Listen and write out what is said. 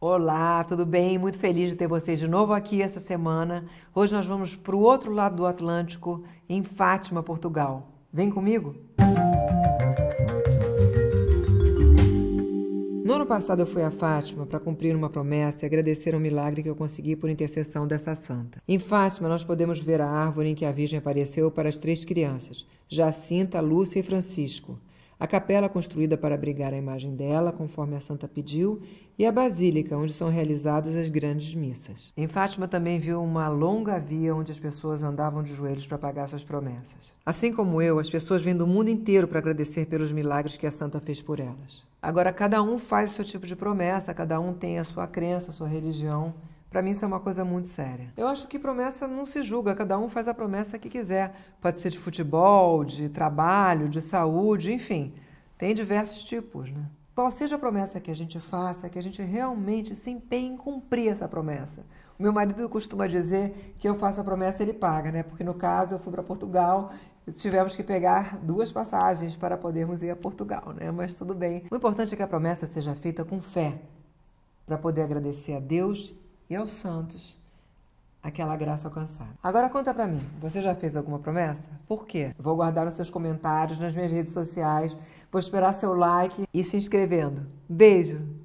Olá, tudo bem? Muito feliz de ter vocês de novo aqui essa semana. Hoje nós vamos para o outro lado do Atlântico, em Fátima, Portugal. Vem comigo? No ano passado eu fui a Fátima para cumprir uma promessa e agradecer um milagre que eu consegui por intercessão dessa santa. Em Fátima nós podemos ver a árvore em que a Virgem apareceu para as três crianças, Jacinta, Lúcia e Francisco a capela é construída para abrigar a imagem dela, conforme a santa pediu, e a basílica, onde são realizadas as grandes missas. Em Fátima também viu uma longa via onde as pessoas andavam de joelhos para pagar suas promessas. Assim como eu, as pessoas vêm do mundo inteiro para agradecer pelos milagres que a santa fez por elas. Agora, cada um faz o seu tipo de promessa, cada um tem a sua crença, a sua religião para mim isso é uma coisa muito séria. Eu acho que promessa não se julga, cada um faz a promessa que quiser. Pode ser de futebol, de trabalho, de saúde, enfim. Tem diversos tipos, né? Qual seja a promessa que a gente faça, que a gente realmente se empenhe em cumprir essa promessa. O meu marido costuma dizer que eu faço a promessa e ele paga, né? Porque no caso eu fui para Portugal tivemos que pegar duas passagens para podermos ir a Portugal, né? Mas tudo bem. O importante é que a promessa seja feita com fé, para poder agradecer a Deus e aos santos aquela graça alcançada. Agora conta para mim, você já fez alguma promessa? Por quê? Vou guardar os seus comentários nas minhas redes sociais, vou esperar seu like e se inscrevendo. Beijo!